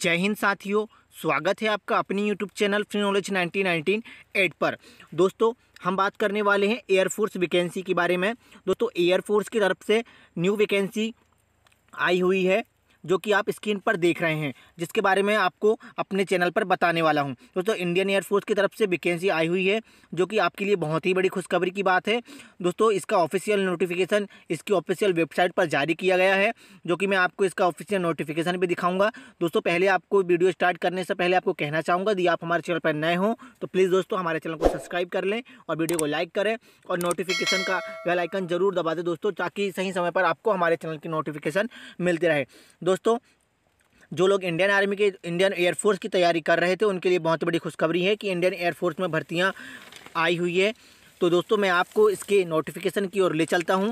जय हिंद साथियों स्वागत है आपका अपनी YouTube channel free knowledge nineteen nineteen पर दोस्तों हम बात करने वाले हैं एयरफोर्स वैकेंसी के बारे में दोस्तों एयरफोर्स की तरफ से न्यू वैकेंसी आई हुई है जो कि आप स्क्रीन पर देख रहे हैं जिसके बारे में आपको अपने चैनल पर बताने वाला हूँ दोस्तों इंडियन एयरफोर्स की तरफ से वैकेंसी आई हुई है जो कि आपके लिए बहुत ही बड़ी खुशखबरी की बात है दोस्तों इसका ऑफिशियल नोटिफिकेशन इसकी ऑफिशियल वेबसाइट पर जारी किया गया है जो कि मैं आपको इसका ऑफिशियल नोटिफिकेशन भी दिखाऊंगा दोस्तों पहले आपको वीडियो स्टार्ट करने से पहले आपको कहना चाहूँगा यदि आप हमारे चैनल पर नए हों तो प्लीज़ दोस्तों हमारे चैनल को सब्सक्राइब कर लें और वीडियो को लाइक करें और नोटिफिकेशन का वेलाइकन जरूर दबा दें दोस्तों ताकि सही समय पर आपको हमारे चैनल की नोटिफिकेशन मिलती रहे दोस्तों जो लोग इंडियन आर्मी के इंडियन एयरफोर्स की तैयारी कर रहे थे उनके लिए बहुत बड़ी खुशखबरी है कि इंडियन एयरफोर्स में भर्तियाँ आई हुई है तो दोस्तों मैं आपको इसके नोटिफिकेशन की ओर ले चलता हूँ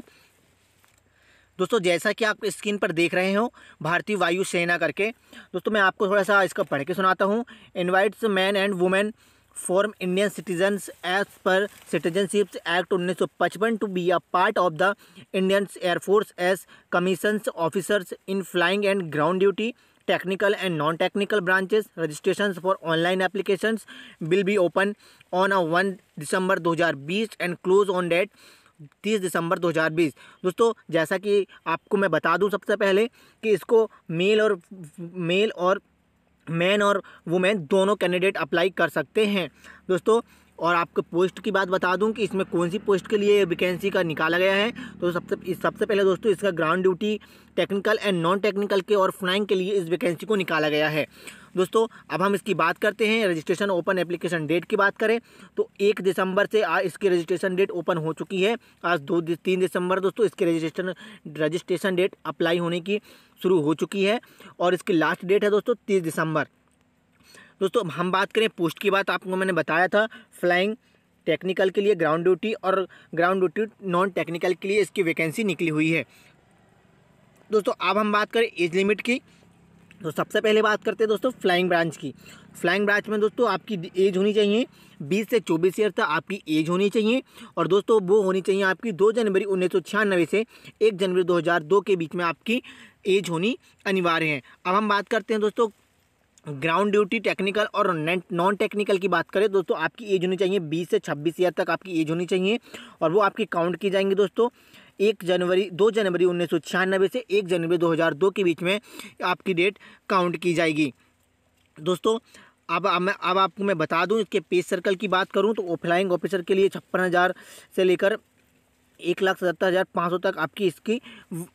दोस्तों जैसा कि आप स्क्रीन पर देख रहे हो भारतीय वायुसेना करके दोस्तों मैं आपको थोड़ा सा इसका पढ़ के सुनाता हूँ invites man and women from Indian citizens as per citizenship act 1955 to be a part of the Indian air force as commission officers in flying and ground duty technical and non technical branches registration for online application will be open on a one December दो हजार बीस and close on date तीस दिसंबर दो हजार बीस दोस्तों जैसा कि आपको मैं बता दूँ सबसे पहले कि इसको मेल और मेल और मैन और वुमेन दोनों कैंडिडेट अप्लाई कर सकते हैं दोस्तों और आपको पोस्ट की बात बता दूं कि इसमें कौन सी पोस्ट के लिए वैकेंसी का निकाला गया है तो सबसे सबसे पहले दोस्तों इसका ground duty technical and non technical के और फ्लाइंग के लिए इस वैकेंसी को निकाला गया है दोस्तों अब हम इसकी बात करते हैं रजिस्ट्रेशन ओपन एप्लीकेशन डेट की बात करें तो एक दिसंबर से आज इसकी रजिस्ट्रेशन डेट ओपन हो चुकी है आज दो तीन दिसंबर दोस्तों इसकी रजिस्ट्रेशन रजिस्ट्रेशन डेट अप्लाई होने की शुरू हो चुकी है और इसकी लास्ट डेट है दोस्तों तीस दिसंबर दोस्तों हम बात करें पोस्ट की बात आपको मैंने बताया था फ्लाइंग टेक्निकल के लिए ग्राउंड ड्यूटी और ग्राउंड ड्यूटी नॉन टेक्निकल के लिए इसकी वैकेंसी निकली हुई है दोस्तों अब हम बात करें एज लिमिट की तो सबसे पहले बात करते हैं दोस्तों फ्लाइंग ब्रांच की फ्लाइंग ब्रांच में दोस्तों आपकी एज होनी चाहिए 20 से 24 ईयर तक आपकी एज होनी चाहिए और दोस्तों वो होनी चाहिए आपकी 2 जनवरी उन्नीस से 1 जनवरी 2002 के बीच में आपकी एज होनी अनिवार्य है अब हम बात करते हैं दोस्तों ग्राउंड ड्यूटी टेक्निकल और नॉन टेक्निकल की बात करें दोस्तों आपकी एज होनी चाहिए बीस से छब्बीस ईयर तक आपकी एज होनी चाहिए और वो आपकी काउंट की जाएंगी दोस्तों एक जनवरी दो जनवरी उन्नीस से एक जनवरी 2002 के बीच में आपकी डेट काउंट की जाएगी दोस्तों अब अब मैं अब आपको मैं बता दूं इसके पे सर्कल की बात करूं तो ओफ्लाइंग ऑफिसर के लिए छप्पन हज़ार से लेकर एक लाख सतहत्तर हज़ार पाँच सौ तक आपकी इसकी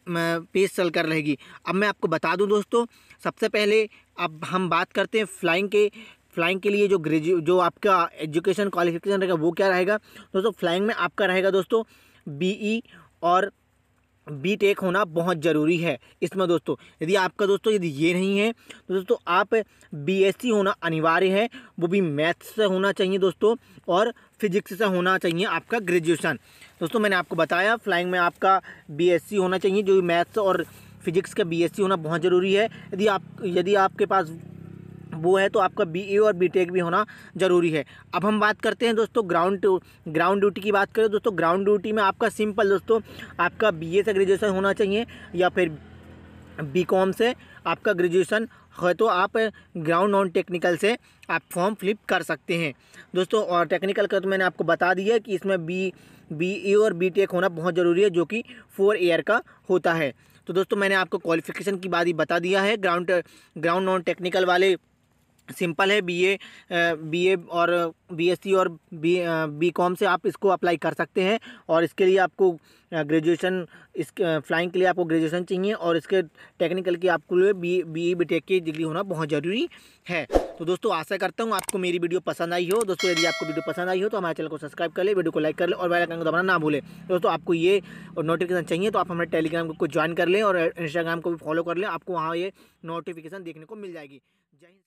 पेश सेल कर रहेगी अब मैं आपको बता दूं दोस्तों सबसे पहले अब हम बात करते हैं फ्लाइंग के फ्लाइंग के लिए जो ग्रेजु जो आपका एजुकेशन क्वालिफिकेशन रहेगा वो क्या रहेगा दोस्तों फ्लाइंग में आपका रहेगा दोस्तों बी e और बी टेक होना बहुत ज़रूरी है इसमें दोस्तों यदि आपका दोस्तों यदि ये नहीं है तो दोस्तों आप बीएससी होना अनिवार्य है वो भी मैथ्स से होना चाहिए दोस्तों और फिजिक्स से होना चाहिए आपका ग्रेजुएशन दोस्तों मैंने आपको बताया फ्लाइंग में आपका बीएससी होना चाहिए जो मैथ्स और फिजिक्स का बी होना बहुत ज़रूरी है यदि आप यदि आपके पास वो है तो आपका बी ए और बी टेक भी होना ज़रूरी है अब हम बात करते हैं दोस्तों ग्राउंड ग्राउंड ड्यूटी की बात करें दोस्तों ग्राउंड ड्यूटी में आपका सिंपल दोस्तों आपका बी ए से ग्रेजुएशन होना चाहिए या फिर बी कॉम से आपका ग्रेजुएशन है तो आप ग्राउंड नॉन टेक्निकल से आप फॉर्म फ्लिप कर सकते हैं दोस्तों और टेक्निकल का तो मैंने आपको बता दिया है कि इसमें बी बी ए और बी टेक होना बहुत ज़रूरी है जो कि फोर ईयर का होता है तो दोस्तों मैंने आपको क्वालिफिकेशन की बात ही बता दिया है ग्राउंड ग्राउंड नॉन टेक्निकल वाले सिंपल है बीए बीए और बीएससी और बी बी कॉम से आप इसको अप्लाई कर सकते हैं और इसके लिए आपको ग्रेजुएशन इस फ्लाइंग के लिए आपको ग्रेजुएशन चाहिए और इसके टेक्निकल की आपको लिए बी बी बी टेक की डिग्री होना बहुत ज़रूरी है तो दोस्तों आशा करता हूँ आपको मेरी वीडियो पसंद आई हो दोस्तों यदि आपको वीडियो पसंद आई हो तो हमारे चैनल को सब्सक्राइब कर ले वीडियो को लाइक कर ले और बेल को दबाना ना भूलें दोस्तों आपको ये नोटिफिकेशन चाहिए तो आप हमारे टेलीग्राम को ज्वाइन कर लें और इंस्टाग्राम को भी फॉलो कर लें आपको वहाँ ये नोटिफिकेशन देखने को मिल जाएगी जय